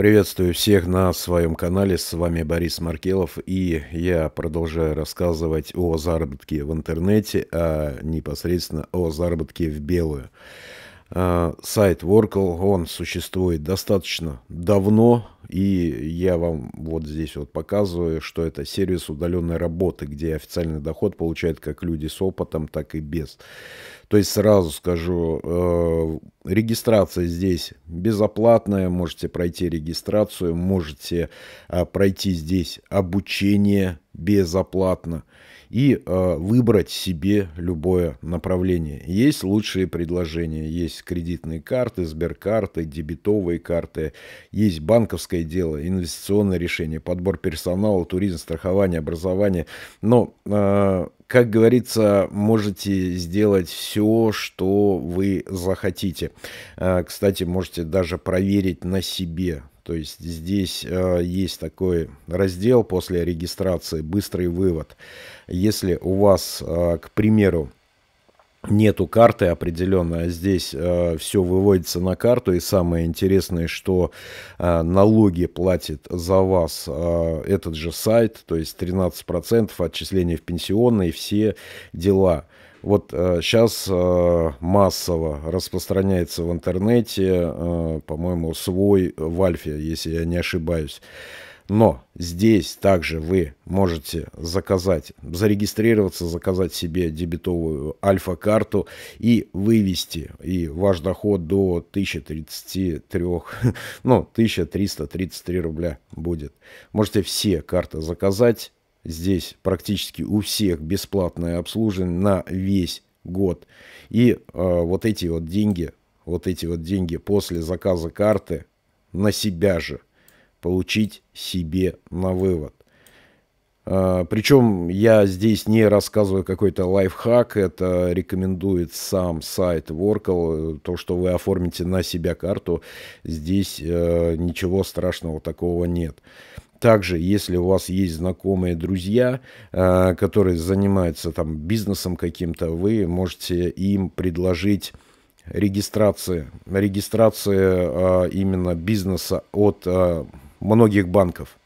Приветствую всех на своем канале, с вами Борис Маркелов, и я продолжаю рассказывать о заработке в интернете, а непосредственно о заработке в белую. Э, сайт Workle, он существует достаточно давно, и я вам вот здесь вот показываю, что это сервис удаленной работы, где официальный доход получают как люди с опытом, так и без. То есть сразу скажу, э, регистрация здесь безоплатная, можете пройти регистрацию, можете э, пройти здесь обучение безоплатно и э, выбрать себе любое направление. Есть лучшие предложения, есть кредитные карты, сберкарты, дебетовые карты, есть банковское дело, инвестиционное решение, подбор персонала, туризм, страхование, образование. Но, э, как говорится, можете сделать все, что вы захотите. Э, кстати, можете даже проверить на себе то есть здесь э, есть такой раздел после регистрации «Быстрый вывод». Если у вас, э, к примеру, нету карты определенно, а здесь э, а, все выводится на карту, и самое интересное, что э, налоги платит за вас э, этот же сайт, то есть 13% отчисления в пенсионные, все дела – вот сейчас э, э, массово распространяется в интернете, э, по-моему, свой в Альфе, если я не ошибаюсь. Но здесь также вы можете заказать, зарегистрироваться, заказать себе дебетовую альфа-карту и вывести и ваш доход до 1033, ну, 1333 рубля будет. Можете все карты заказать, Здесь практически у всех бесплатное обслуживание на весь год. И э, вот эти вот деньги, вот эти вот деньги после заказа карты на себя же получить себе на вывод. А, причем я здесь не рассказываю какой-то лайфхак, это рекомендует сам сайт Workle, то, что вы оформите на себя карту, здесь э, ничего страшного такого нет. Также, если у вас есть знакомые друзья, э, которые занимаются там бизнесом каким-то, вы можете им предложить регистрации, регистрации э, именно бизнеса от э, многих банков.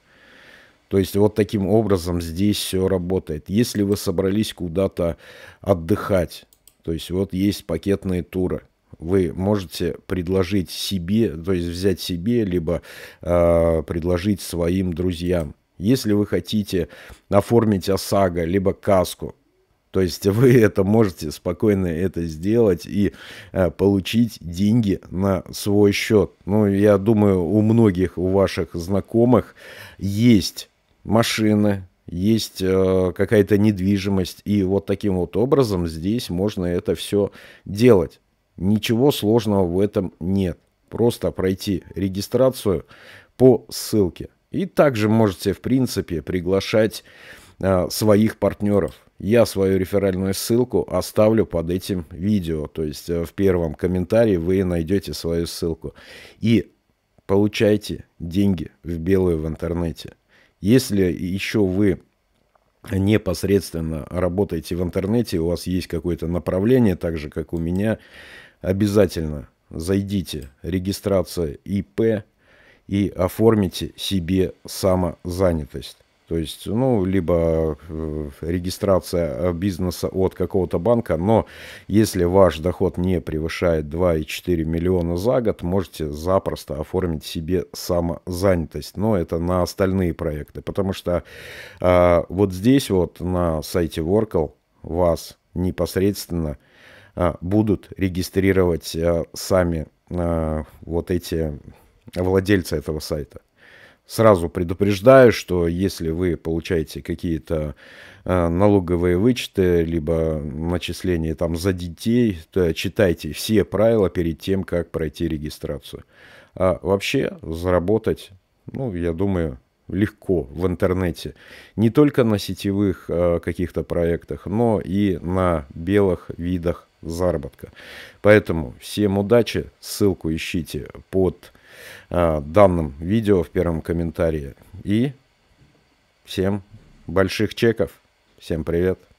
То есть вот таким образом здесь все работает. Если вы собрались куда-то отдыхать, то есть вот есть пакетные туры – вы можете предложить себе, то есть взять себе, либо э, предложить своим друзьям. Если вы хотите оформить ОСАГО, либо каску, то есть вы это можете спокойно это сделать и э, получить деньги на свой счет. Ну, я думаю, у многих у ваших знакомых есть машины, есть э, какая-то недвижимость, и вот таким вот образом здесь можно это все делать. Ничего сложного в этом нет. Просто пройти регистрацию по ссылке. И также можете, в принципе, приглашать э, своих партнеров. Я свою реферальную ссылку оставлю под этим видео. То есть э, в первом комментарии вы найдете свою ссылку. И получайте деньги в белую в интернете. Если еще вы непосредственно работаете в интернете, у вас есть какое-то направление, так же, как у меня, обязательно зайдите регистрация ИП и оформите себе самозанятость. То есть, ну, либо э, регистрация э, бизнеса от какого-то банка, но если ваш доход не превышает 2,4 миллиона за год, можете запросто оформить себе самозанятость. Но это на остальные проекты, потому что а, вот здесь вот на сайте Workal вас непосредственно а, будут регистрировать а, сами а, вот эти владельцы этого сайта. Сразу предупреждаю, что если вы получаете какие-то э, налоговые вычеты, либо начисления там за детей, то читайте все правила перед тем, как пройти регистрацию. А вообще заработать, ну, я думаю, легко в интернете. Не только на сетевых э, каких-то проектах, но и на белых видах заработка. Поэтому всем удачи, ссылку ищите под э, данным видео в первом комментарии. И всем больших чеков. Всем привет.